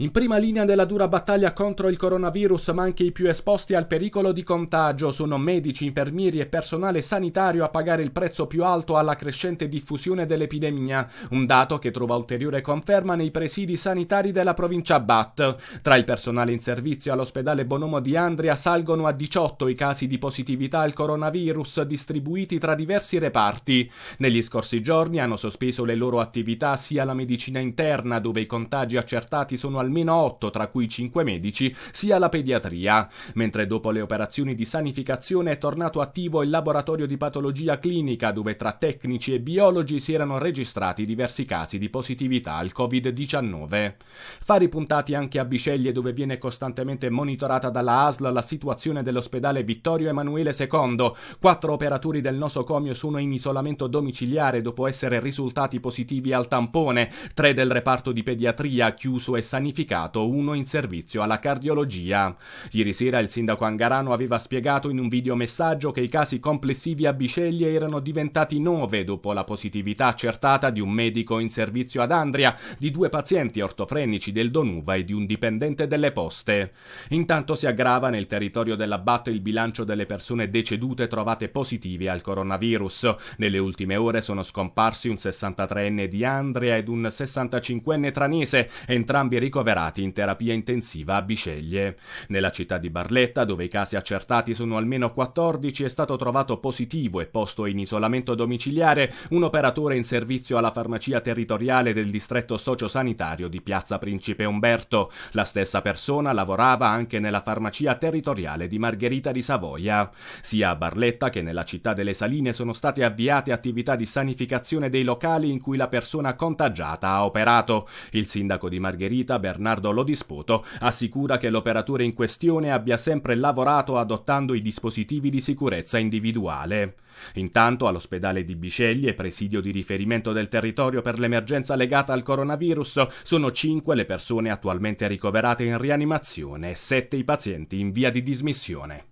In prima linea della dura battaglia contro il coronavirus, ma anche i più esposti al pericolo di contagio, sono medici, infermieri e personale sanitario a pagare il prezzo più alto alla crescente diffusione dell'epidemia, un dato che trova ulteriore conferma nei presidi sanitari della provincia Bat. Tra il personale in servizio all'ospedale Bonomo di Andria salgono a 18 i casi di positività al coronavirus distribuiti tra diversi reparti. Negli scorsi giorni hanno sospeso le loro attività sia la medicina interna, dove i contagi accertati sono al almeno 8, tra cui 5 medici, sia alla pediatria, mentre dopo le operazioni di sanificazione è tornato attivo il laboratorio di patologia clinica dove tra tecnici e biologi si erano registrati diversi casi di positività al Covid-19. Fa ripuntati anche a Biceglie dove viene costantemente monitorata dalla ASL la situazione dell'ospedale Vittorio Emanuele II. Quattro operatori del nosocomio sono in isolamento domiciliare dopo essere risultati positivi al tampone, tre del reparto di pediatria chiuso e sanificato certificato, uno in servizio alla cardiologia. Ieri sera il sindaco Angarano aveva spiegato in un videomessaggio che i casi complessivi a Biceglie erano diventati nove dopo la positività accertata di un medico in servizio ad Andria, di due pazienti ortofrenici del Donuva e di un dipendente delle poste. Intanto si aggrava nel territorio dell'abbatto il bilancio delle persone decedute trovate positive al coronavirus. Nelle ultime ore sono scomparsi un 63enne di Andria ed un 65enne tranese, entrambi ricoverati ricoverati in terapia intensiva a Biceglie. Nella città di Barletta, dove i casi accertati sono almeno 14, è stato trovato positivo e posto in isolamento domiciliare un operatore in servizio alla farmacia territoriale del distretto sociosanitario di Piazza Principe Umberto. La stessa persona lavorava anche nella farmacia territoriale di Margherita di Savoia. Sia a Barletta che nella città delle Saline sono state avviate attività di sanificazione dei locali in cui la persona contagiata ha operato. Il sindaco di Margherita, Bernardo Lodisputo, assicura che l'operatore in questione abbia sempre lavorato adottando i dispositivi di sicurezza individuale. Intanto all'ospedale di Bisceglie, presidio di riferimento del territorio per l'emergenza legata al coronavirus, sono 5 le persone attualmente ricoverate in rianimazione e 7 i pazienti in via di dismissione.